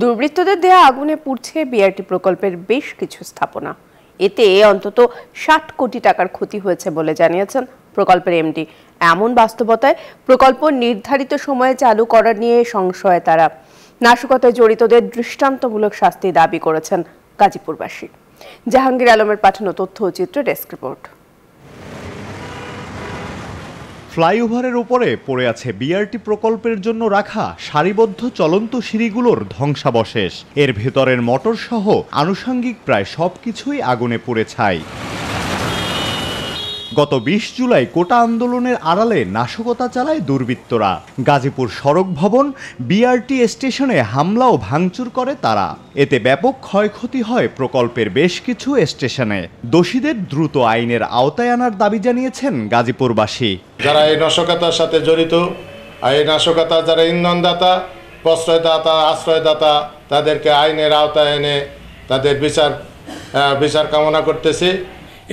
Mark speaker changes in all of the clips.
Speaker 1: দুর্বৃত্তদের দেয়া আগুনে পুড়ছে বিআরটি প্রকল্পের বেশ কিছু স্থাপনা এতে অন্তত ষাট কোটি টাকার ক্ষতি হয়েছে বলে জানিয়েছেন প্রকল্পের এমডি এমন বাস্তবতায় প্রকল্প নির্ধারিত সময়ে চালু করা নিয়ে সংশয়ে তারা নাশকতায় জড়িতদের দৃষ্টান্তমূলক শাস্তি দাবি করেছেন গাজীপুরবাসী জাহাঙ্গীর আলমের পাঠানো তথ্য ও চিত্র ডেস্ক রিপোর্ট
Speaker 2: ফ্লাইওভারের উপরে পড়ে আছে বিআরটি প্রকল্পের জন্য রাখা সারিবদ্ধ চলন্ত সিঁড়িগুলোর ধ্বংসাবশেষ এর ভেতরের মোটরসহ আনুষঙ্গিক প্রায় সব কিছুই আগুনে পুড়ে ছাই গত বিশ জুলাই কোটা আন্দোলনের আড়ালে নাশকতা চালায় দুর্বৃত্তরা গাজীপুর সড়ক ভবন বিআরটি স্টেশনে হামলা ও ভাঙচুর করে তারা এতে ব্যাপক ক্ষয়ক্ষতি হয় প্রকল্পের বেশ কিছু স্টেশনে দোষীদের দ্রুত আইনের আওতায় আনার দাবি জানিয়েছেন গাজীপুরবাসী
Speaker 3: যারা এই নাশকতার সাথে জড়িত এই নাশকতা যারা ইন্ধনদাতা প্রশ্রয়দাতা আশ্রয়দাতা তাদেরকে আইনের আওতায় এনে তাদের বিচার বিচার কামনা করতেছি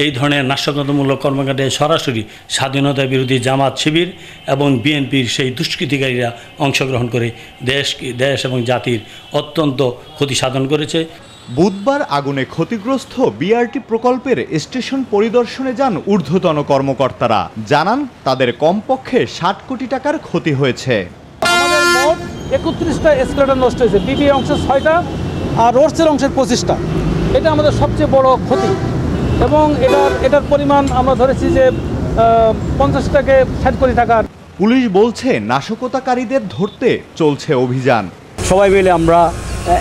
Speaker 4: এই ধরনের নাশকতামূলক কর্মকাণ্ডে সরাসরি স্বাধীনতা বিরোধী জামাত শিবির এবং বিএনপির সেই দুষ্কৃতিকারীরা অংশগ্রহণ করে দেশ দেশ এবং জাতির
Speaker 2: অত্যন্ত ক্ষতি সাধন করেছে বুধবার আগুনে ক্ষতিগ্রস্ত বিআরটি প্রকল্পের স্টেশন পরিদর্শনে যান ঊর্ধ্বতন কর্মকর্তারা জানান তাদের কমপক্ষে ষাট কোটি টাকার ক্ষতি হয়েছে একত্রিশটা এসকেলেটার নষ্ট হয়েছে বিবি অংশের ছয়টা আর রোডসের অংশের পঁচিশটা এটা আমাদের সবচেয়ে বড় ক্ষতি এবং এটার এটার পরিমাণ আমরা ধরেছি যে পঞ্চাশ থেকে ষাট কোটি টাকার পুলিশ বলছে নাশকতাকারীদের ধরতে চলছে অভিযান সবাই মিলে আমরা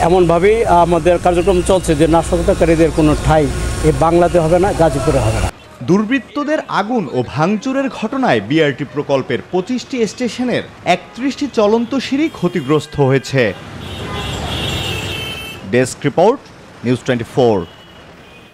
Speaker 2: এমনভাবেই আমাদের কার্যক্রম চলছে যে নাশকতাকারীদের কোনো ঠাই এ বাংলাতে হবে না গাজীপুরে হবে না দুর্বৃত্তদের আগুন ও ভাঙচুরের ঘটনায় বিআরটি প্রকল্পের পঁচিশটি স্টেশনের একত্রিশটি চলন্ত সিঁড়ি ক্ষতিগ্রস্ত হয়েছে ডেস্ক রিপোর্ট নিউজ টোয়েন্টি